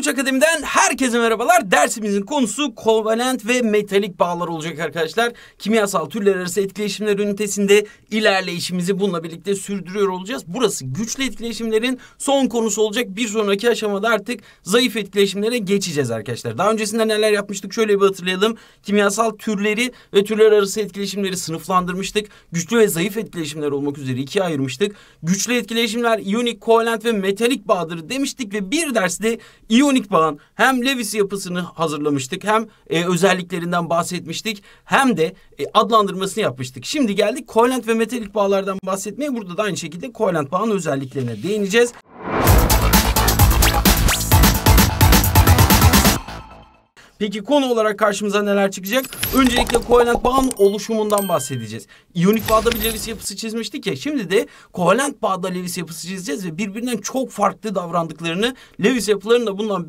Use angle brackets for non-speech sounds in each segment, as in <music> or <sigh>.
Pamuç Akademi'den herkese merhabalar. Dersimizin konusu kovalent ve metalik bağlar olacak arkadaşlar. Kimyasal türler arası etkileşimler ünitesinde ilerleyişimizi bununla birlikte sürdürüyor olacağız. Burası güçlü etkileşimlerin son konusu olacak. Bir sonraki aşamada artık zayıf etkileşimlere geçeceğiz arkadaşlar. Daha öncesinde neler yapmıştık şöyle bir hatırlayalım. Kimyasal türleri ve türler arası etkileşimleri sınıflandırmıştık. Güçlü ve zayıf etkileşimler olmak üzere ikiye ayırmıştık. Güçlü etkileşimler iyonik, kovalent ve metalik bağdır demiştik ve bir derste iyonik iyonik bağın hem Lewis yapısını hazırlamıştık hem e, özelliklerinden bahsetmiştik hem de e, adlandırmasını yapmıştık. Şimdi geldik kovalent ve metalik bağlardan bahsetmeye. Burada da aynı şekilde kovalent bağın özelliklerine değineceğiz. Peki konu olarak karşımıza neler çıkacak? Öncelikle kovalent bağın oluşumundan bahsedeceğiz. İyonik bağda bir Lewis yapısı çizmiştik ya. Şimdi de kovalent bağda Lewis yapısı çizeceğiz ve birbirinden çok farklı davrandıklarını, Lewis yapılarının da bundan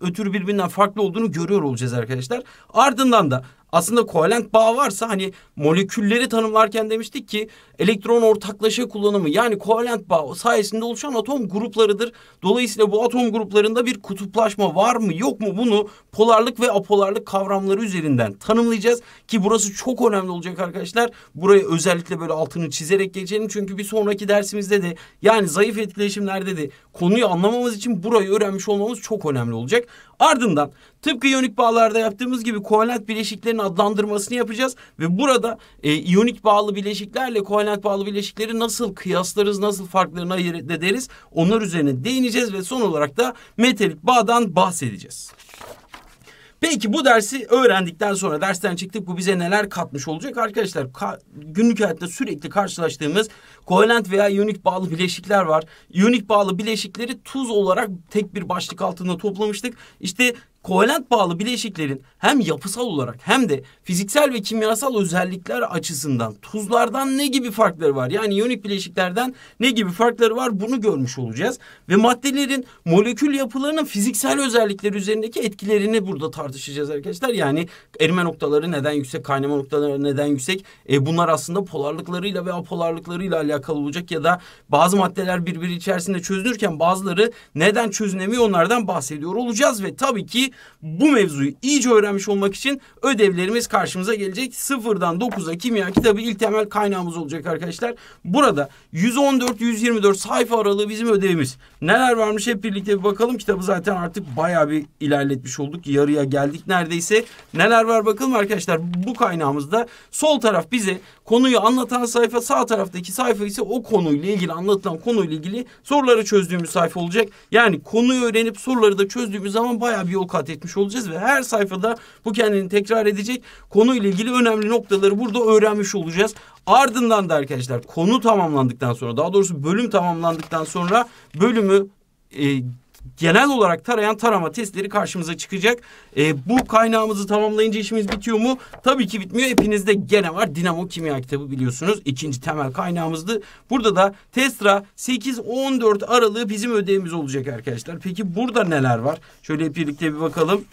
ötürü birbirinden farklı olduğunu görüyor olacağız arkadaşlar. Ardından da aslında kovalent bağ varsa hani molekülleri tanımlarken demiştik ki elektron ortaklaşa kullanımı yani kovalent bağ sayesinde oluşan atom gruplarıdır. Dolayısıyla bu atom gruplarında bir kutuplaşma var mı yok mu bunu polarlık ve apolarlık kavramları üzerinden tanımlayacağız ki burası çok önemli olacak arkadaşlar. Buraya özellikle böyle altını çizerek geçelim çünkü bir sonraki dersimizde de yani zayıf etkileşimlerde de konuyu anlamamız için burayı öğrenmiş olmamız çok önemli olacak. Ardından Tıpkı iyonik bağlarda yaptığımız gibi kovalent bileşiklerin adlandırmasını yapacağız ve burada e, iyonik bağlı bileşiklerle kovalent bağlı bileşikleri nasıl kıyaslarız, nasıl farklarını ayırt ederiz onlar üzerine değineceğiz ve son olarak da metalik bağdan bahsedeceğiz. Peki bu dersi öğrendikten sonra dersten çıktık bu bize neler katmış olacak? Arkadaşlar günlük hayatta sürekli karşılaştığımız kovalent veya iyonik bağlı bileşikler var. İyonik bağlı bileşikleri tuz olarak tek bir başlık altında toplamıştık. İşte kovalent bağlı bileşiklerin hem yapısal olarak hem de fiziksel ve kimyasal özellikler açısından tuzlardan ne gibi farkları var? Yani iyonik bileşiklerden ne gibi farkları var? Bunu görmüş olacağız. Ve maddelerin molekül yapılarının fiziksel özellikleri üzerindeki etkilerini burada tartışacağız arkadaşlar. Yani erime noktaları neden yüksek, kaynama noktaları neden yüksek? E bunlar aslında polarlıklarıyla ve apolarlıklarıyla alakalı olacak ya da bazı maddeler birbiri içerisinde çözünürken bazıları neden çözünemiyor onlardan bahsediyor olacağız ve tabii ki bu mevzuyu iyice öğrenmiş olmak için ödevlerimiz karşımıza gelecek. Sıfırdan 9'a kimya kitabı ilk temel kaynağımız olacak arkadaşlar. Burada 114-124 sayfa aralığı bizim ödevimiz. Neler varmış hep birlikte bir bakalım. Kitabı zaten artık bayağı bir ilerletmiş olduk. Yarıya geldik neredeyse. Neler var bakalım arkadaşlar. Bu kaynağımızda sol taraf bize konuyu anlatan sayfa sağ taraftaki sayfa ise o konuyla ilgili anlatılan konuyla ilgili soruları çözdüğümüz sayfa olacak. Yani konuyu öğrenip soruları da çözdüğümüz zaman bayağı bir yol kat ispat etmiş olacağız ve her sayfada bu kendini tekrar edecek. Konuyla ilgili önemli noktaları burada öğrenmiş olacağız. Ardından da arkadaşlar konu tamamlandıktan sonra daha doğrusu bölüm tamamlandıktan sonra bölümü e, genel olarak tarayan tarama testleri karşımıza çıkacak. E, bu kaynağımızı tamamlayınca işimiz bitiyor mu? Tabii ki bitmiyor. Hepinizde gene var. Dinamo Kimya kitabı biliyorsunuz. ikinci temel kaynağımızdı. Burada da testra 8-14 aralığı bizim ödevimiz olacak arkadaşlar. Peki burada neler var? Şöyle birlikte bir bakalım.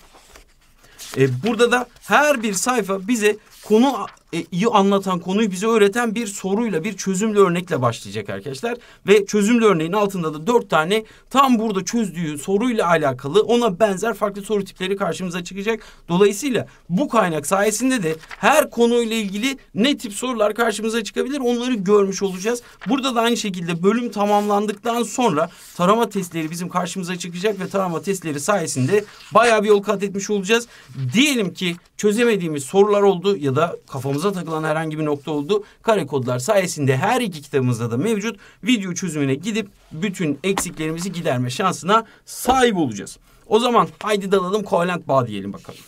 E, burada da her bir sayfa bize konu e, iyi anlatan konuyu bize öğreten bir soruyla bir çözümlü örnekle başlayacak arkadaşlar. Ve çözümlü örneğin altında da dört tane tam burada çözdüğü soruyla alakalı ona benzer farklı soru tipleri karşımıza çıkacak. Dolayısıyla bu kaynak sayesinde de her konuyla ilgili ne tip sorular karşımıza çıkabilir onları görmüş olacağız. Burada da aynı şekilde bölüm tamamlandıktan sonra tarama testleri bizim karşımıza çıkacak ve tarama testleri sayesinde bayağı bir yol kat etmiş olacağız. Diyelim ki çözemediğimiz sorular oldu ya da kafamız kafanıza takılan herhangi bir nokta oldu. Kare kodlar sayesinde her iki kitabımızda da mevcut. Video çözümüne gidip bütün eksiklerimizi giderme şansına sahip olacağız. O zaman haydi dalalım Koalant Bağ diyelim bakalım.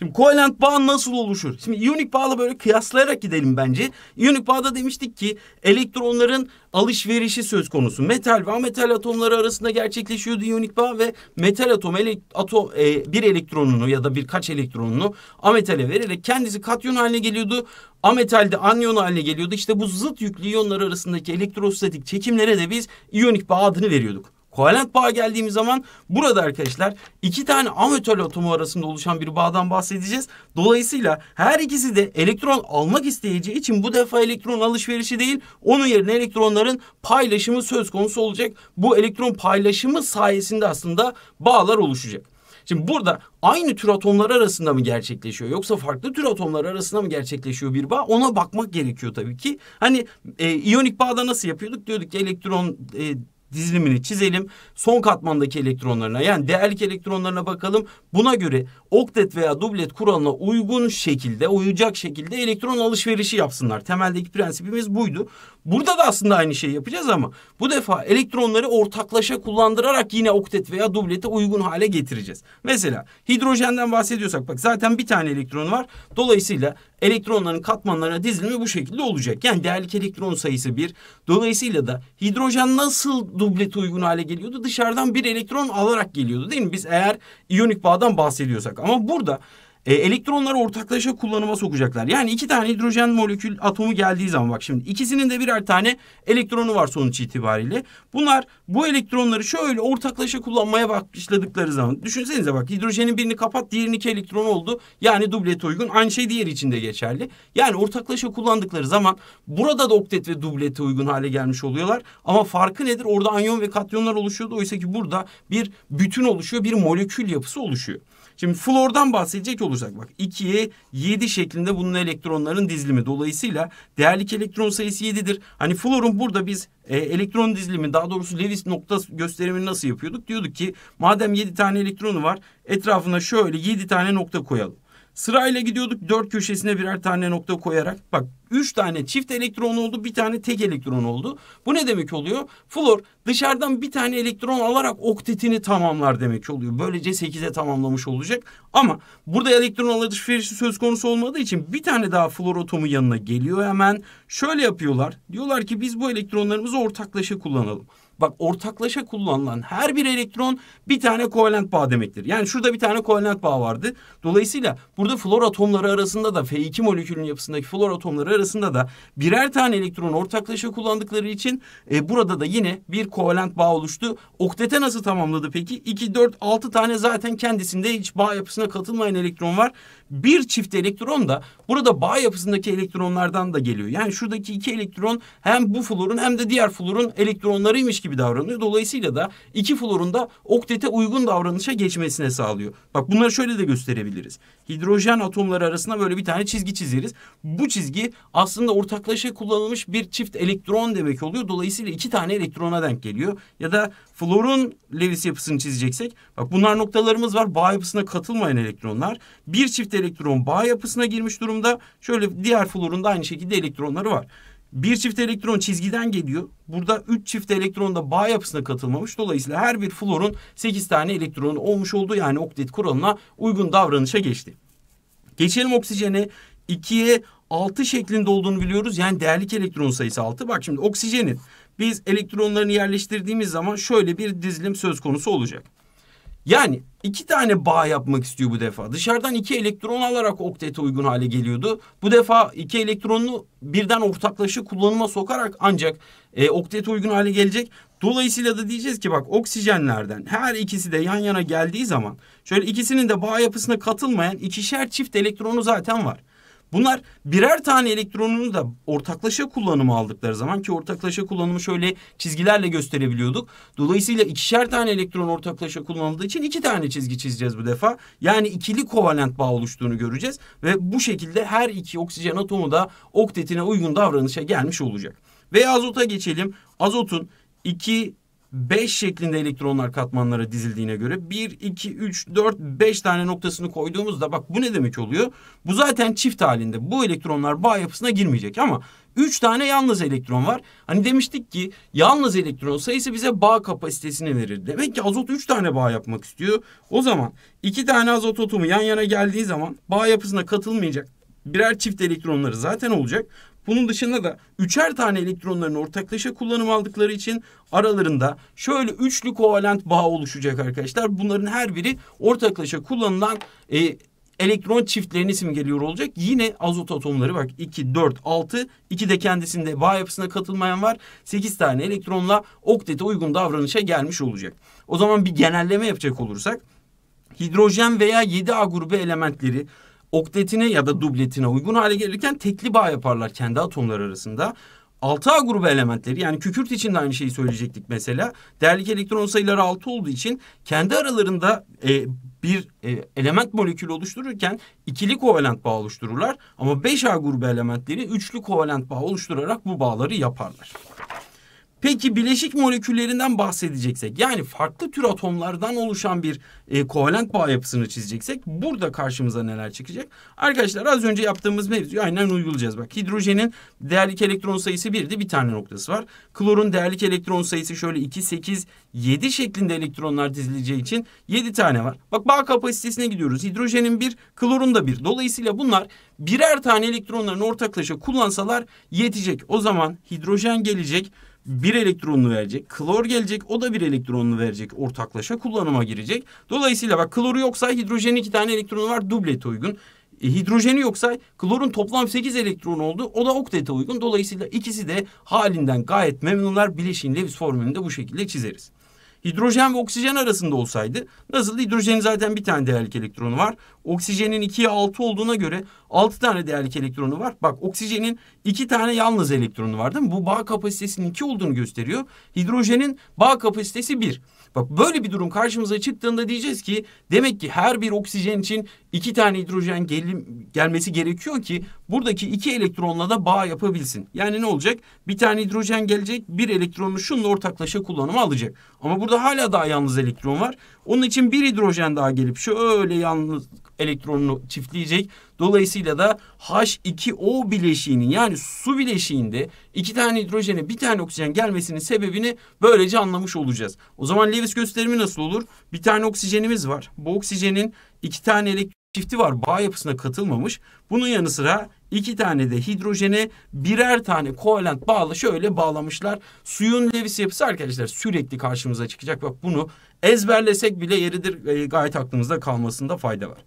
Şimdi kovalent bağ nasıl oluşur? Şimdi iyonik bağla böyle kıyaslayarak gidelim bence. İyonik bağda demiştik ki elektronların alışverişi söz konusu. Metal ve metal atomları arasında gerçekleşiyordu iyonik bağ ve metal atom, elek atom e, bir elektronunu ya da birkaç elektronunu ametale vererek kendisi katyon haline geliyordu. Ametalde anyon haline geliyordu. İşte bu zıt yüklü iyonlar arasındaki elektrostatik çekimlere de biz iyonik bağ adını veriyorduk. Kovalent bağ geldiğimiz zaman burada arkadaşlar iki tane ametal atomu arasında oluşan bir bağdan bahsedeceğiz. Dolayısıyla her ikisi de elektron almak isteyeceği için bu defa elektron alışverişi değil onun yerine elektronların paylaşımı söz konusu olacak. Bu elektron paylaşımı sayesinde aslında bağlar oluşacak. Şimdi burada aynı tür atomlar arasında mı gerçekleşiyor yoksa farklı tür atomlar arasında mı gerçekleşiyor bir bağ ona bakmak gerekiyor tabii ki. Hani e, iyonik bağda nasıl yapıyorduk diyorduk ki elektron e, dizilimini çizelim. Son katmandaki elektronlarına yani değerlik elektronlarına bakalım. Buna göre oktet veya dublet kuralına uygun şekilde, uyacak şekilde elektron alışverişi yapsınlar. Temeldeki prensibimiz buydu. Burada da aslında aynı şeyi yapacağız ama bu defa elektronları ortaklaşa kullandırarak yine oktet veya dublete uygun hale getireceğiz. Mesela hidrojenden bahsediyorsak bak zaten bir tane elektron var. Dolayısıyla elektronların katmanlarına dizilimi bu şekilde olacak. Yani değerli elektron sayısı bir. Dolayısıyla da hidrojen nasıl dublete uygun hale geliyordu? Dışarıdan bir elektron alarak geliyordu değil mi? Biz eğer iyonik bağdan bahsediyorsak ama burada e, elektronları ortaklaşa kullanıma sokacaklar. Yani iki tane hidrojen molekül atomu geldiği zaman bak şimdi ikisinin de birer tane elektronu var sonuç itibariyle. Bunlar bu elektronları şöyle ortaklaşa kullanmaya başladıkları zaman düşünsenize bak hidrojenin birini kapat diğerinin iki elektron oldu. Yani dublet uygun. Aynı şey diğer için de geçerli. Yani ortaklaşa kullandıkları zaman burada da oktet ve dublet uygun hale gelmiş oluyorlar. Ama farkı nedir? Orada anyon ve katyonlar oluşuyordu. Oysa ki burada bir bütün oluşuyor, bir molekül yapısı oluşuyor. Şimdi flordan bahsedecek olursak bak 2'ye 7 şeklinde bunun elektronların dizilimi. Dolayısıyla değerlik elektron sayısı 7'dir. Hani florun burada biz e, elektron dizilimi daha doğrusu Lewis nokta gösterimini nasıl yapıyorduk? Diyorduk ki madem 7 tane elektronu var etrafına şöyle 7 tane nokta koyalım. Sırayla gidiyorduk dört köşesine birer tane nokta koyarak. Bak üç tane çift elektron oldu bir tane tek elektron oldu. Bu ne demek oluyor? Flor dışarıdan bir tane elektron alarak oktetini tamamlar demek oluyor. Böylece sekize tamamlamış olacak. Ama burada elektron alışverişi söz konusu olmadığı için bir tane daha flor atomu yanına geliyor hemen. Şöyle yapıyorlar. Diyorlar ki biz bu elektronlarımızı ortaklaşa kullanalım. Bak ortaklaşa kullanılan her bir elektron bir tane kovalent bağ demektir. Yani şurada bir tane kovalent bağ vardı. Dolayısıyla burada flor atomları arasında da F2 molekülünün yapısındaki flor atomları arasında da birer tane elektron ortaklaşa kullandıkları için e, burada da yine bir kovalent bağ oluştu. Oktete nasıl tamamladı peki? 2, 4, 6 tane zaten kendisinde hiç bağ yapısına katılmayan elektron var bir çift elektron da burada bağ yapısındaki elektronlardan da geliyor. Yani şuradaki iki elektron hem bu florun hem de diğer florun elektronlarıymış gibi davranıyor. Dolayısıyla da iki florun da oktete uygun davranışa geçmesine sağlıyor. Bak bunları şöyle de gösterebiliriz. Hidrojen atomları arasında böyle bir tane çizgi çizeriz. Bu çizgi aslında ortaklaşa kullanılmış bir çift elektron demek oluyor. Dolayısıyla iki tane elektrona denk geliyor. Ya da florun Lewis yapısını çizeceksek bak bunlar noktalarımız var. Bağ yapısına katılmayan elektronlar. Bir çift elektron bağ yapısına girmiş durumda. Şöyle diğer florunda aynı şekilde elektronları var. Bir çift elektron çizgiden geliyor. Burada üç çift elektron da bağ yapısına katılmamış. Dolayısıyla her bir florun sekiz tane elektronu olmuş olduğu Yani oktet kuralına uygun davranışa geçti. Geçelim oksijene. 2'ye 6 şeklinde olduğunu biliyoruz. Yani değerlik elektron sayısı 6. Bak şimdi oksijenin biz elektronlarını yerleştirdiğimiz zaman şöyle bir dizilim söz konusu olacak. Yani iki tane bağ yapmak istiyor bu defa. Dışarıdan iki elektron alarak oktete uygun hale geliyordu. Bu defa iki elektronunu birden ortaklaşı, kullanıma sokarak ancak e, oktete uygun hale gelecek. Dolayısıyla da diyeceğiz ki bak oksijenlerden her ikisi de yan yana geldiği zaman şöyle ikisinin de bağ yapısına katılmayan ikişer çift elektronu zaten var. Bunlar birer tane elektronunu da ortaklaşa kullanımı aldıkları zaman ki ortaklaşa kullanımı şöyle çizgilerle gösterebiliyorduk. Dolayısıyla ikişer tane elektron ortaklaşa kullanıldığı için iki tane çizgi çizeceğiz bu defa. Yani ikili kovalent bağ oluştuğunu göreceğiz ve bu şekilde her iki oksijen atomu da oktetine uygun davranışa gelmiş olacak. Ve azota geçelim. Azotun iki 5 şeklinde elektronlar katmanlara dizildiğine göre 1, 2, 3, 4, 5 tane noktasını koyduğumuzda bak bu ne demek oluyor? Bu zaten çift halinde. Bu elektronlar bağ yapısına girmeyecek ama 3 tane yalnız elektron var. Hani demiştik ki yalnız elektron sayısı bize bağ kapasitesini verir. Demek ki azot 3 tane bağ yapmak istiyor. O zaman 2 tane azot atomu yan yana geldiği zaman bağ yapısına katılmayacak birer çift elektronları zaten olacak. Bunun dışında da üçer tane elektronların ortaklaşa kullanım aldıkları için aralarında şöyle üçlü kovalent bağ oluşacak arkadaşlar. Bunların her biri ortaklaşa kullanılan e, elektron çiftlerini simgeliyor olacak. Yine azot atomları bak 2, 4, 6. 2 de kendisinde bağ yapısına katılmayan var. 8 tane elektronla oktete uygun davranışa gelmiş olacak. O zaman bir genelleme yapacak olursak hidrojen veya 7A grubu elementleri oktetine ya da dubletine uygun hale gelirken tekli bağ yaparlar kendi atomlar arasında. 6A grubu elementleri yani kükürt için de aynı şeyi söyleyecektik mesela. Değerlik elektron sayıları 6 olduğu için kendi aralarında e, bir e, element molekülü oluştururken ikili kovalent bağ oluştururlar. Ama 5A grubu elementleri üçlü kovalent bağ oluşturarak bu bağları yaparlar. Peki bileşik moleküllerinden bahsedeceksek yani farklı tür atomlardan oluşan bir e, kovalent bağ yapısını çizeceksek burada karşımıza neler çıkacak? Arkadaşlar az önce yaptığımız mevzuyu aynen uygulayacağız. Bak hidrojenin değerlik elektron sayısı 1'di bir tane noktası var. Klorun değerlik elektron sayısı şöyle 2, 8, 7 şeklinde elektronlar dizileceği için 7 tane var. Bak bağ kapasitesine gidiyoruz. Hidrojenin 1, klorun da 1. Dolayısıyla bunlar birer tane elektronların ortaklaşa kullansalar yetecek. O zaman hidrojen gelecek bir elektronunu verecek. Klor gelecek o da bir elektronunu verecek. Ortaklaşa kullanıma girecek. Dolayısıyla bak kloru yoksa hidrojenin iki tane elektronu var. Dublete uygun. E, hidrojeni yoksa klorun toplam 8 elektron oldu. O da oktete uygun. Dolayısıyla ikisi de halinden gayet memnunlar. Bileşiğin Lewis formülünü de bu şekilde çizeriz. Hidrojen ve oksijen arasında olsaydı nasıl hidrojenin zaten bir tane değerlik elektronu var. Oksijenin 2'ye 6 olduğuna göre 6 tane değerlik elektronu var. Bak oksijenin iki tane yalnız elektronu var değil mi? Bu bağ kapasitesinin iki olduğunu gösteriyor. Hidrojenin bağ kapasitesi bir. Bak böyle bir durum karşımıza çıktığında diyeceğiz ki demek ki her bir oksijen için iki tane hidrojen gel gelmesi gerekiyor ki buradaki iki elektronla da bağ yapabilsin. Yani ne olacak? Bir tane hidrojen gelecek bir elektronu şunla ortaklaşa kullanıma alacak. Ama burada hala daha yalnız elektron var. Onun için bir hidrojen daha gelip şöyle yalnız elektronunu çiftleyecek. Dolayısıyla da H2O bileşiğinin yani su bileşiğinde iki tane hidrojene bir tane oksijen gelmesinin sebebini böylece anlamış olacağız. O zaman Lewis gösterimi nasıl olur? Bir tane oksijenimiz var. Bu oksijenin iki tane elektron çifti var bağ yapısına katılmamış. Bunun yanı sıra iki tane de hidrojene birer tane kovalent bağla şöyle bağlamışlar. Suyun Lewis yapısı arkadaşlar sürekli karşımıza çıkacak. Bak bunu ezberlesek bile yeridir ee, gayet aklımızda kalmasında fayda var.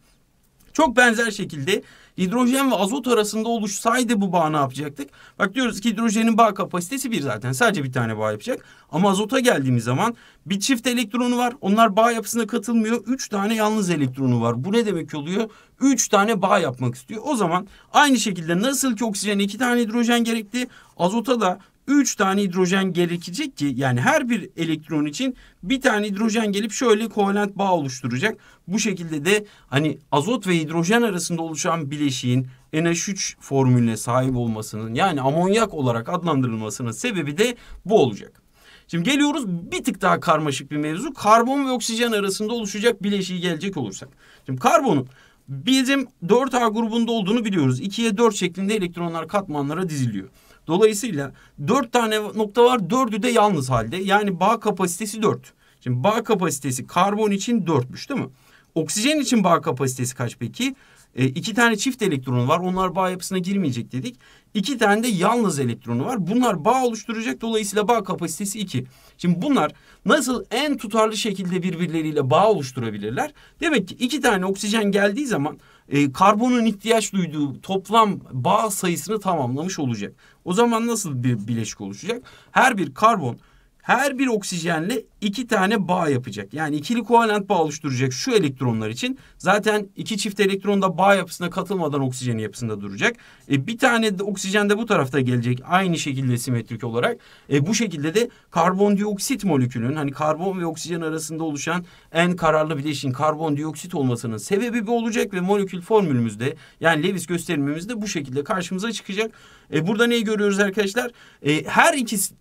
Çok benzer şekilde hidrojen ve azot arasında oluşsaydı bu bağ ne yapacaktık? Bak diyoruz ki hidrojenin bağ kapasitesi bir zaten. Sadece bir tane bağ yapacak. Ama azota geldiğimiz zaman bir çift elektronu var. Onlar bağ yapısına katılmıyor. Üç tane yalnız elektronu var. Bu ne demek oluyor? Üç tane bağ yapmak istiyor. O zaman aynı şekilde nasıl ki oksijene iki tane hidrojen gerekti. Azota da 3 tane hidrojen gerekecek ki yani her bir elektron için bir tane hidrojen gelip şöyle kovalent bağ oluşturacak. Bu şekilde de hani azot ve hidrojen arasında oluşan bileşiğin NH3 formülüne sahip olmasının yani amonyak olarak adlandırılmasının sebebi de bu olacak. Şimdi geliyoruz bir tık daha karmaşık bir mevzu. Karbon ve oksijen arasında oluşacak bileşiği gelecek olursak. Şimdi karbonun bizim 4A grubunda olduğunu biliyoruz. 2'ye 4 şeklinde elektronlar katmanlara diziliyor. Dolayısıyla dört tane nokta var. Dördü de yalnız halde. Yani bağ kapasitesi dört. Şimdi bağ kapasitesi karbon için dörtmüş değil mi? Oksijen için bağ kapasitesi kaç peki? E, iki tane çift elektronu var. Onlar bağ yapısına girmeyecek dedik. İki tane de yalnız elektronu var. Bunlar bağ oluşturacak. Dolayısıyla bağ kapasitesi iki. Şimdi bunlar nasıl en tutarlı şekilde birbirleriyle bağ oluşturabilirler? Demek ki iki tane oksijen geldiği zaman e, karbonun ihtiyaç duyduğu toplam bağ sayısını tamamlamış olacak. O zaman nasıl bir bileşik oluşacak? Her bir karbon her bir oksijenle iki tane bağ yapacak. Yani ikili kovalent bağ oluşturacak şu elektronlar için. Zaten iki çift elektron da bağ yapısına katılmadan oksijenin yapısında duracak. E, bir tane de oksijen de bu tarafta gelecek aynı şekilde simetrik olarak. E, bu şekilde de karbondioksit molekülünün hani karbon ve oksijen arasında oluşan en kararlı bileşin karbondioksit olmasının sebebi bu olacak ve molekül formülümüzde yani Lewis gösterimimizde bu şekilde karşımıza çıkacak. E, burada neyi görüyoruz arkadaşlar? E, her ikisi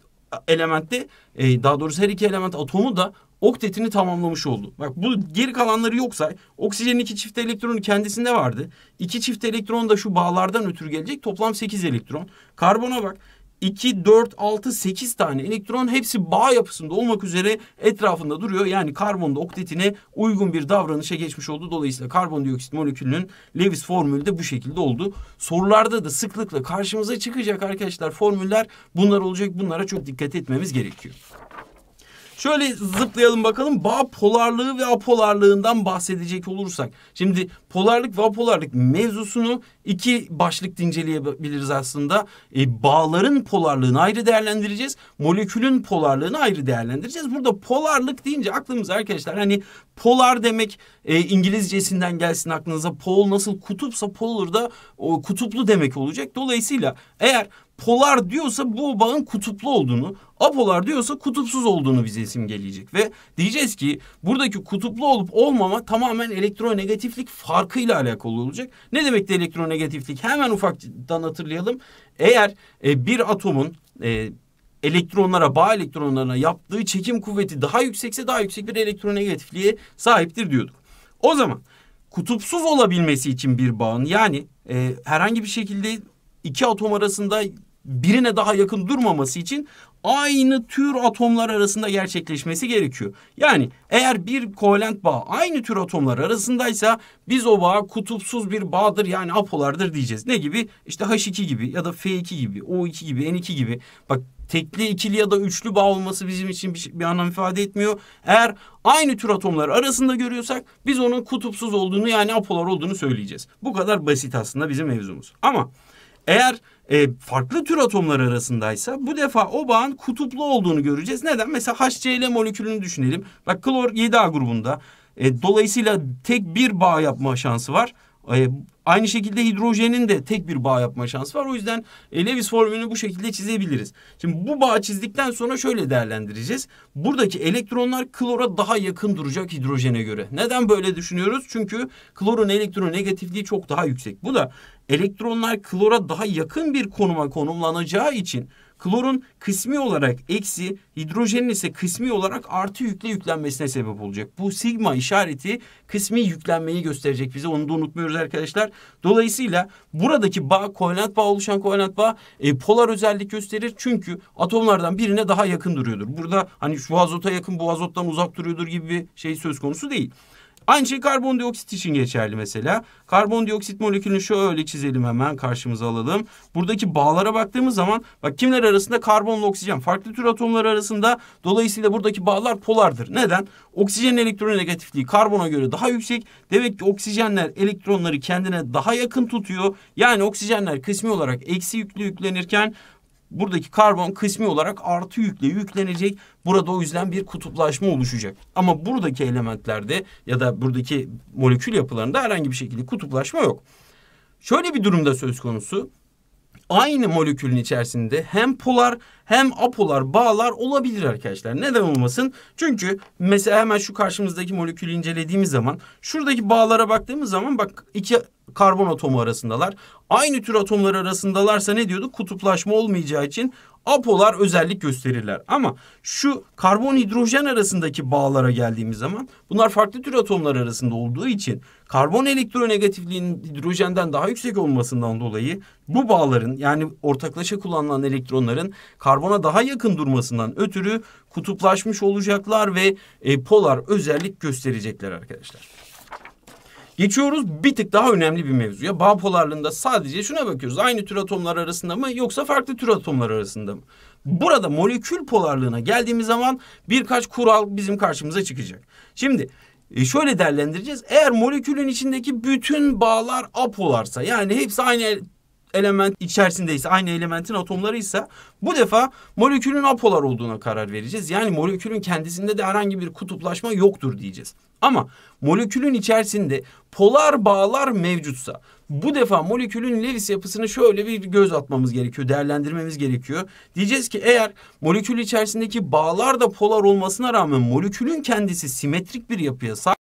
elementte e, daha doğrusu her iki element atomu da oktetini tamamlamış oldu. Bak bu geri kalanları yok Oksijenin iki çift elektronu kendisinde vardı. İki çift elektron da şu bağlardan ötürü gelecek. Toplam sekiz elektron. Karbona bak. 2, 4, 6, 8 tane elektron hepsi bağ yapısında olmak üzere etrafında duruyor. Yani karbonda oktetine uygun bir davranışa geçmiş oldu. Dolayısıyla karbondioksit molekülünün Lewis formülü de bu şekilde oldu. Sorularda da sıklıkla karşımıza çıkacak arkadaşlar formüller bunlar olacak. Bunlara çok dikkat etmemiz gerekiyor. Şöyle zıplayalım bakalım bağ polarlığı ve apolarlığından bahsedecek olursak. Şimdi polarlık ve apolarlık mevzusunu iki başlık inceleyebiliriz aslında. E, bağların polarlığını ayrı değerlendireceğiz. Molekülün polarlığını ayrı değerlendireceğiz. Burada polarlık deyince aklımıza arkadaşlar hani polar demek e, İngilizcesinden gelsin aklınıza. Pol nasıl kutupsa polar da o, kutuplu demek olacak. Dolayısıyla eğer polar diyorsa bu bağın kutuplu olduğunu, apolar diyorsa kutupsuz olduğunu bize simgeleyecek. Ve diyeceğiz ki buradaki kutuplu olup olmama tamamen elektronegatiflik farkıyla alakalı olacak. Ne demek demekti elektronegatiflik? Hemen ufaktan hatırlayalım. Eğer e, bir atomun e, elektronlara, bağ elektronlarına yaptığı çekim kuvveti daha yüksekse daha yüksek bir elektronegatifliğe sahiptir diyorduk. O zaman kutupsuz olabilmesi için bir bağın yani e, herhangi bir şekilde iki atom arasında birine daha yakın durmaması için aynı tür atomlar arasında gerçekleşmesi gerekiyor. Yani eğer bir kovalent bağ aynı tür atomlar arasındaysa biz o bağ kutupsuz bir bağdır yani apolardır diyeceğiz. Ne gibi? İşte H2 gibi ya da F2 gibi, O2 gibi, N2 gibi. Bak tekli, ikili ya da üçlü bağ olması bizim için bir, şey, bir anlam ifade etmiyor. Eğer aynı tür atomlar arasında görüyorsak biz onun kutupsuz olduğunu yani apolar olduğunu söyleyeceğiz. Bu kadar basit aslında bizim mevzumuz. Ama eğer e, farklı tür atomlar arasındaysa bu defa o bağın kutuplu olduğunu göreceğiz. Neden? Mesela HCl molekülünü düşünelim. Bak klor 7A grubunda. E, dolayısıyla tek bir bağ yapma şansı var. E, aynı şekilde hidrojenin de tek bir bağ yapma şansı var. O yüzden e, Lewis formülünü bu şekilde çizebiliriz. Şimdi bu bağı çizdikten sonra şöyle değerlendireceğiz. Buradaki elektronlar klora daha yakın duracak hidrojene göre. Neden böyle düşünüyoruz? Çünkü klorun elektron negatifliği çok daha yüksek. Bu da elektronlar klora daha yakın bir konuma konumlanacağı için klorun kısmi olarak eksi, hidrojenin ise kısmi olarak artı yükle yüklenmesine sebep olacak. Bu sigma işareti kısmi yüklenmeyi gösterecek bize. Onu da unutmuyoruz arkadaşlar. Dolayısıyla buradaki bağ, koordinat bağ oluşan koordinat bağ e, polar özellik gösterir. Çünkü atomlardan birine daha yakın duruyordur. Burada hani şu azota yakın bu azottan uzak duruyordur gibi bir şey söz konusu değil. Aynı şey karbondioksit için geçerli mesela. Karbondioksit molekülünü şöyle çizelim hemen karşımıza alalım. Buradaki bağlara baktığımız zaman bak kimler arasında karbonla oksijen farklı tür atomlar arasında dolayısıyla buradaki bağlar polardır. Neden? Oksijen negatifliği karbona göre daha yüksek. Demek ki oksijenler elektronları kendine daha yakın tutuyor. Yani oksijenler kısmi olarak eksi yüklü yüklenirken buradaki karbon kısmi olarak artı yükle yüklenecek. Burada o yüzden bir kutuplaşma oluşacak. Ama buradaki elementlerde ya da buradaki molekül yapılarında herhangi bir şekilde kutuplaşma yok. Şöyle bir durumda söz konusu aynı molekülün içerisinde hem polar hem apolar bağlar olabilir arkadaşlar. Neden olmasın? Çünkü mesela hemen şu karşımızdaki molekülü incelediğimiz zaman şuradaki bağlara baktığımız zaman bak iki karbon atomu arasındalar. Aynı tür atomlar arasındalarsa ne diyorduk? Kutuplaşma olmayacağı için apolar özellik gösterirler. Ama şu karbon hidrojen arasındaki bağlara geldiğimiz zaman bunlar farklı tür atomlar arasında olduğu için karbon elektronegatifliğinin hidrojenden daha yüksek olmasından dolayı bu bağların yani ortaklaşa kullanılan elektronların karbona daha yakın durmasından ötürü kutuplaşmış olacaklar ve e, polar özellik gösterecekler arkadaşlar. Geçiyoruz bir tık daha önemli bir mevzuya. Bağ polarlığında sadece şuna bakıyoruz. Aynı tür atomlar arasında mı yoksa farklı tür atomlar arasında mı? Burada molekül polarlığına geldiğimiz zaman birkaç kural bizim karşımıza çıkacak. Şimdi e şöyle değerlendireceğiz. Eğer molekülün içindeki bütün bağlar apolarsa yani hepsi aynı element içerisindeyse aynı elementin atomlarıysa bu defa molekülün apolar olduğuna karar vereceğiz. Yani molekülün kendisinde de herhangi bir kutuplaşma yoktur diyeceğiz. Ama molekülün içerisinde polar bağlar mevcutsa bu defa molekülün Lewis yapısını şöyle bir göz atmamız gerekiyor, değerlendirmemiz gerekiyor. Diyeceğiz ki eğer molekül içerisindeki bağlar da polar olmasına rağmen molekülün kendisi simetrik bir yapıya sahip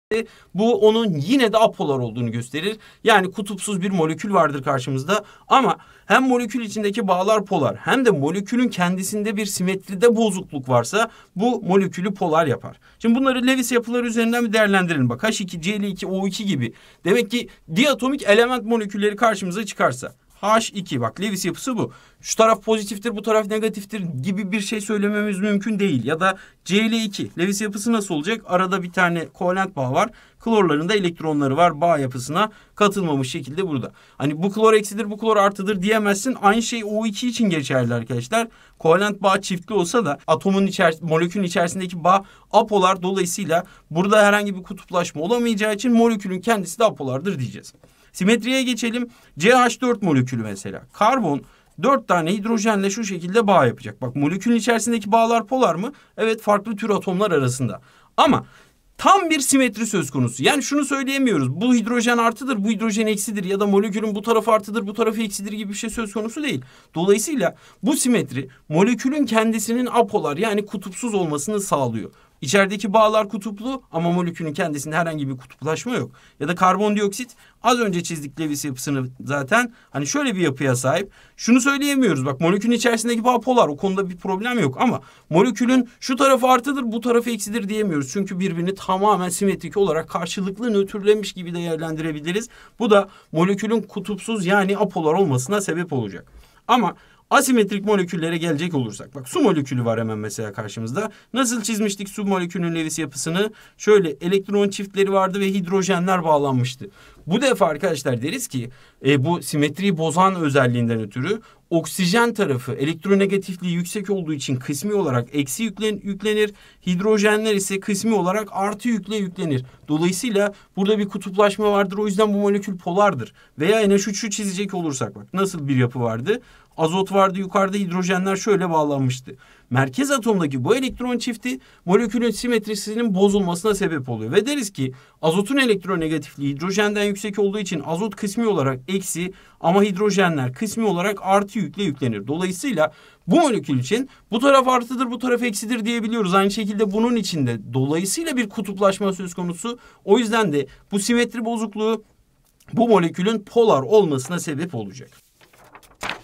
bu onun yine de apolar olduğunu gösterir. Yani kutupsuz bir molekül vardır karşımızda ama hem molekül içindeki bağlar polar hem de molekülün kendisinde bir simetride bozukluk varsa bu molekülü polar yapar. Şimdi bunları Lewis yapıları üzerinden bir değerlendirelim. Bak H2, Cl2, O2 gibi. Demek ki diatomik element molekülleri karşımıza çıkarsa H2 bak Lewis yapısı bu. Şu taraf pozitiftir bu taraf negatiftir gibi bir şey söylememiz mümkün değil. Ya da Cl2 Lewis yapısı nasıl olacak? Arada bir tane kovalent bağ var. Klorların da elektronları var bağ yapısına katılmamış şekilde burada. Hani bu klor eksidir bu klor artıdır diyemezsin. Aynı şey O2 için geçerli arkadaşlar. Kovalent bağ çiftli olsa da atomun içer molekülün içerisindeki bağ apolar dolayısıyla burada herhangi bir kutuplaşma olamayacağı için molekülün kendisi de apolardır diyeceğiz. Simetriye geçelim. CH4 molekülü mesela. Karbon dört tane hidrojenle şu şekilde bağ yapacak. Bak molekülün içerisindeki bağlar polar mı? Evet farklı tür atomlar arasında. Ama tam bir simetri söz konusu. Yani şunu söyleyemiyoruz. Bu hidrojen artıdır, bu hidrojen eksidir ya da molekülün bu tarafı artıdır, bu tarafı eksidir gibi bir şey söz konusu değil. Dolayısıyla bu simetri molekülün kendisinin apolar yani kutupsuz olmasını sağlıyor. İçerideki bağlar kutuplu ama molekülün kendisinde herhangi bir kutuplaşma yok. Ya da karbondioksit az önce çizdik Lewis yapısını zaten hani şöyle bir yapıya sahip. Şunu söyleyemiyoruz bak molekülün içerisindeki bağ polar o konuda bir problem yok ama molekülün şu tarafı artıdır bu tarafı eksidir diyemiyoruz. Çünkü birbirini tamamen simetrik olarak karşılıklı nötrlemiş gibi değerlendirebiliriz. Bu da molekülün kutupsuz yani apolar olmasına sebep olacak. Ama Asimetrik moleküllere gelecek olursak. Bak su molekülü var hemen mesela karşımızda. Nasıl çizmiştik su molekülünün evresi yapısını? Şöyle elektron çiftleri vardı ve hidrojenler bağlanmıştı. Bu defa arkadaşlar deriz ki e, bu simetriyi bozan özelliğinden ötürü oksijen tarafı elektronegatifliği yüksek olduğu için kısmi olarak eksi yüklen, yüklenir. Hidrojenler ise kısmi olarak artı yükle yüklenir. Dolayısıyla burada bir kutuplaşma vardır. O yüzden bu molekül polardır. Veya NH3'ü çizecek olursak bak nasıl bir yapı vardı? azot vardı yukarıda hidrojenler şöyle bağlanmıştı. Merkez atomdaki bu elektron çifti molekülün simetrisinin bozulmasına sebep oluyor. Ve deriz ki azotun elektronegatifliği hidrojenden yüksek olduğu için azot kısmi olarak eksi ama hidrojenler kısmi olarak artı yükle yüklenir. Dolayısıyla bu molekül için bu taraf artıdır bu taraf eksidir diyebiliyoruz. Aynı şekilde bunun içinde dolayısıyla bir kutuplaşma söz konusu. O yüzden de bu simetri bozukluğu bu molekülün polar olmasına sebep olacak.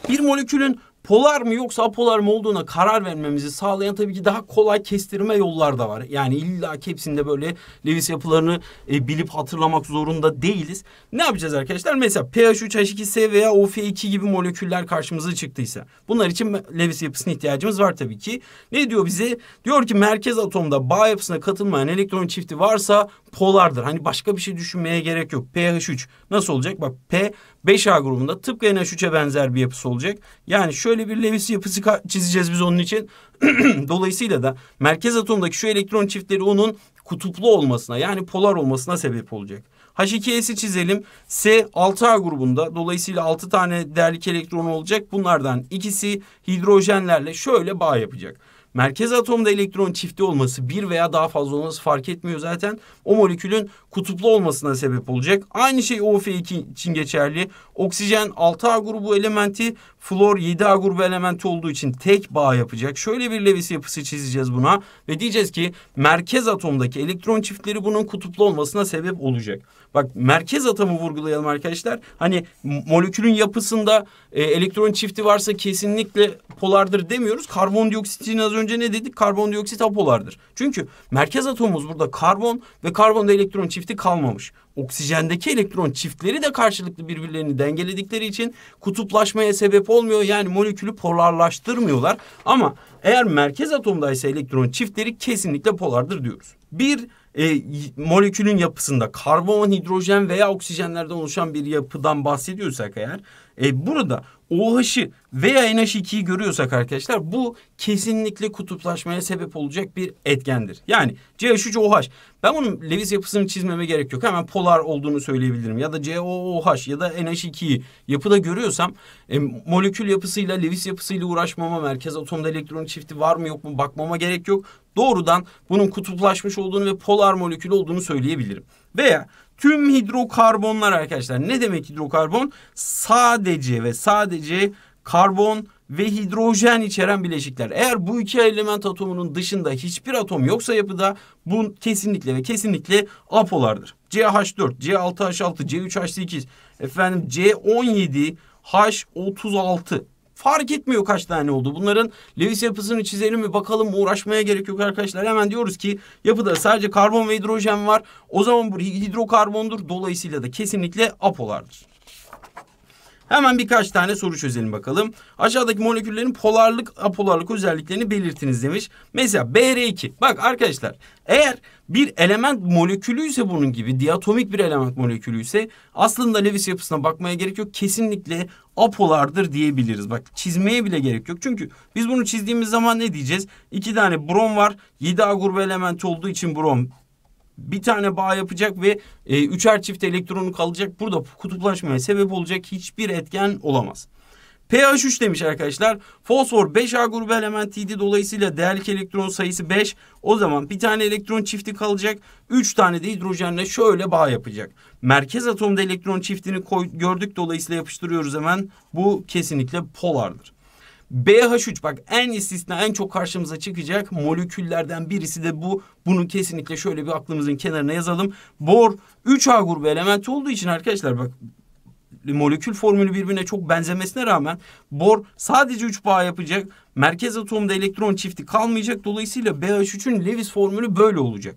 Bir molekülün polar mı yoksa apolar mı olduğuna karar vermemizi sağlayan tabii ki daha kolay kestirme yollar da var. Yani illa hepsinde böyle Lewis yapılarını e, bilip hatırlamak zorunda değiliz. Ne yapacağız arkadaşlar? Mesela pH3H2S veya OF2 gibi moleküller karşımıza çıktıysa. Bunlar için Lewis yapısına ihtiyacımız var tabii ki. Ne diyor bize? Diyor ki merkez atomda bağ yapısına katılmayan elektron çifti varsa polardır. Hani başka bir şey düşünmeye gerek yok. pH3 nasıl olacak? Bak P 5A grubunda tıpkı NH3'e benzer bir yapısı olacak. Yani şöyle bir Lewis yapısı çizeceğiz biz onun için. <clears throat> Dolayısıyla da merkez atomundaki şu elektron çiftleri onun kutuplu olmasına yani polar olmasına sebep olacak. H2S'i çizelim. S 6A grubunda dolayısıyla 6 tane değerlik elektron olacak. Bunlardan ikisi hidrojenlerle şöyle bağ yapacak merkez atomda elektron çifti olması bir veya daha fazla olması fark etmiyor zaten. O molekülün kutuplu olmasına sebep olacak. Aynı şey OF2 için geçerli. Oksijen 6A grubu elementi, flor 7A grubu elementi olduğu için tek bağ yapacak. Şöyle bir Lewis yapısı çizeceğiz buna ve diyeceğiz ki merkez atomdaki elektron çiftleri bunun kutuplu olmasına sebep olacak. Bak merkez atomu vurgulayalım arkadaşlar. Hani molekülün yapısında e, elektron çifti varsa kesinlikle polardır demiyoruz. Karbondioksit için az önce ne dedik? Karbondioksit apolardır. Çünkü merkez atomumuz burada karbon ve karbonda elektron çifti kalmamış. Oksijendeki elektron çiftleri de karşılıklı birbirlerini dengeledikleri için kutuplaşmaya sebep olmuyor. Yani molekülü polarlaştırmıyorlar. Ama eğer merkez atomdaysa elektron çiftleri kesinlikle polardır diyoruz. Bir e, molekülün yapısında karbon, hidrojen veya oksijenlerden oluşan bir yapıdan bahsediyorsak eğer e, burada OH'ı veya NH2'yi görüyorsak arkadaşlar bu kesinlikle kutuplaşmaya sebep olacak bir etkendir. Yani CH3 OH. Ben bunun Lewis yapısını çizmeme gerek yok. Hemen polar olduğunu söyleyebilirim. Ya da COOH ya da NH2'yi yapıda görüyorsam e, molekül yapısıyla Lewis yapısıyla uğraşmama, merkez atomda elektron çifti var mı yok mu bakmama gerek yok. Doğrudan bunun kutuplaşmış olduğunu ve polar molekül olduğunu söyleyebilirim. Veya tüm hidrokarbonlar arkadaşlar. Ne demek hidrokarbon? Sadece ve sadece karbon ve hidrojen içeren bileşikler. Eğer bu iki element atomunun dışında hiçbir atom yoksa yapıda bu kesinlikle ve kesinlikle apolardır. CH4, C6H6, C3H8, efendim C17, H36 fark etmiyor kaç tane oldu. Bunların Lewis yapısını çizelim mi bakalım uğraşmaya gerek yok arkadaşlar. Hemen diyoruz ki yapıda sadece karbon ve hidrojen var. O zaman bu hidrokarbondur. Dolayısıyla da kesinlikle apolardır. Hemen birkaç tane soru çözelim bakalım. Aşağıdaki moleküllerin polarlık apolarlık özelliklerini belirtiniz demiş. Mesela BR2. Bak arkadaşlar eğer bir element molekülü ise bunun gibi diatomik bir element molekülü ise aslında Lewis yapısına bakmaya gerek yok. Kesinlikle apolardır diyebiliriz. Bak çizmeye bile gerek yok. Çünkü biz bunu çizdiğimiz zaman ne diyeceğiz? İki tane brom var. Yedi agurba elementi olduğu için brom bir tane bağ yapacak ve e, üçer çift elektronu kalacak. Burada kutuplaşmaya sebep olacak hiçbir etken olamaz pH 3 demiş arkadaşlar. Fosfor 5A grubu elementiydi. Dolayısıyla değerlik elektron sayısı 5. O zaman bir tane elektron çifti kalacak. 3 tane de hidrojenle şöyle bağ yapacak. Merkez atomda elektron çiftini koy, gördük. Dolayısıyla yapıştırıyoruz hemen. Bu kesinlikle polardır. BH3 bak en istisna en çok karşımıza çıkacak moleküllerden birisi de bu. Bunu kesinlikle şöyle bir aklımızın kenarına yazalım. Bor 3A grubu elementi olduğu için arkadaşlar bak molekül formülü birbirine çok benzemesine rağmen bor sadece 3 bağ yapacak. Merkez atomda elektron çifti kalmayacak. Dolayısıyla BH3'ün Lewis formülü böyle olacak.